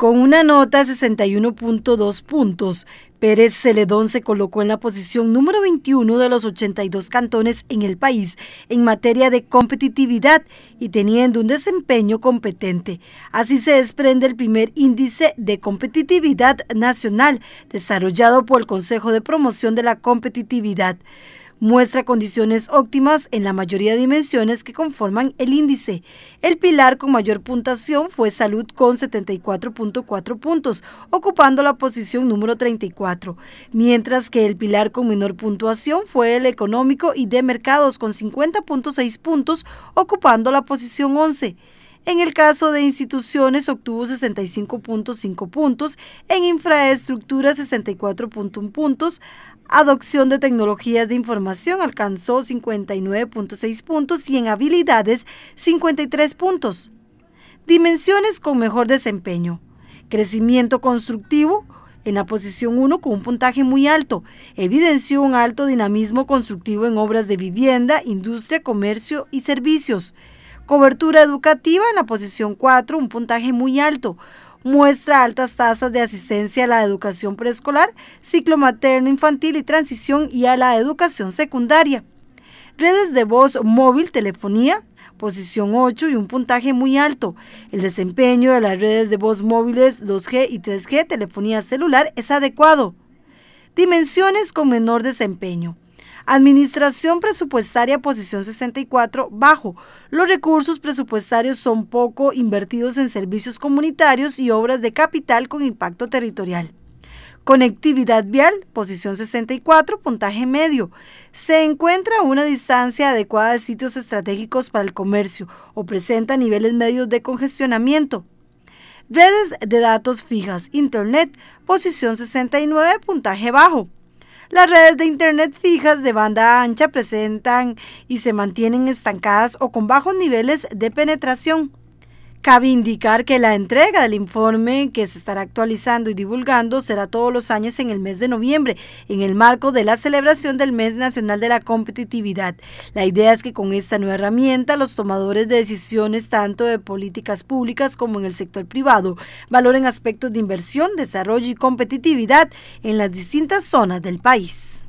Con una nota de 61.2 puntos, Pérez Celedón se colocó en la posición número 21 de los 82 cantones en el país en materia de competitividad y teniendo un desempeño competente. Así se desprende el primer índice de competitividad nacional desarrollado por el Consejo de Promoción de la Competitividad muestra condiciones óptimas en la mayoría de dimensiones que conforman el índice. El pilar con mayor puntuación fue salud con 74.4 puntos, ocupando la posición número 34, mientras que el pilar con menor puntuación fue el económico y de mercados con 50.6 puntos, ocupando la posición 11. En el caso de instituciones obtuvo 65.5 puntos, en infraestructura 64.1 puntos, adopción de tecnologías de información alcanzó 59.6 puntos y en habilidades 53 puntos. Dimensiones con mejor desempeño. Crecimiento constructivo en la posición 1 con un puntaje muy alto. Evidenció un alto dinamismo constructivo en obras de vivienda, industria, comercio y servicios. Cobertura educativa en la posición 4, un puntaje muy alto. Muestra altas tasas de asistencia a la educación preescolar, ciclo materno infantil y transición y a la educación secundaria. Redes de voz móvil, telefonía, posición 8 y un puntaje muy alto. El desempeño de las redes de voz móviles 2G y 3G, telefonía celular, es adecuado. Dimensiones con menor desempeño. Administración presupuestaria, posición 64, bajo. Los recursos presupuestarios son poco invertidos en servicios comunitarios y obras de capital con impacto territorial. Conectividad vial, posición 64, puntaje medio. Se encuentra a una distancia adecuada de sitios estratégicos para el comercio o presenta niveles medios de congestionamiento. Redes de datos fijas, Internet, posición 69, puntaje bajo. Las redes de Internet fijas de banda ancha presentan y se mantienen estancadas o con bajos niveles de penetración. Cabe indicar que la entrega del informe que se estará actualizando y divulgando será todos los años en el mes de noviembre, en el marco de la celebración del Mes Nacional de la Competitividad. La idea es que con esta nueva herramienta los tomadores de decisiones tanto de políticas públicas como en el sector privado valoren aspectos de inversión, desarrollo y competitividad en las distintas zonas del país.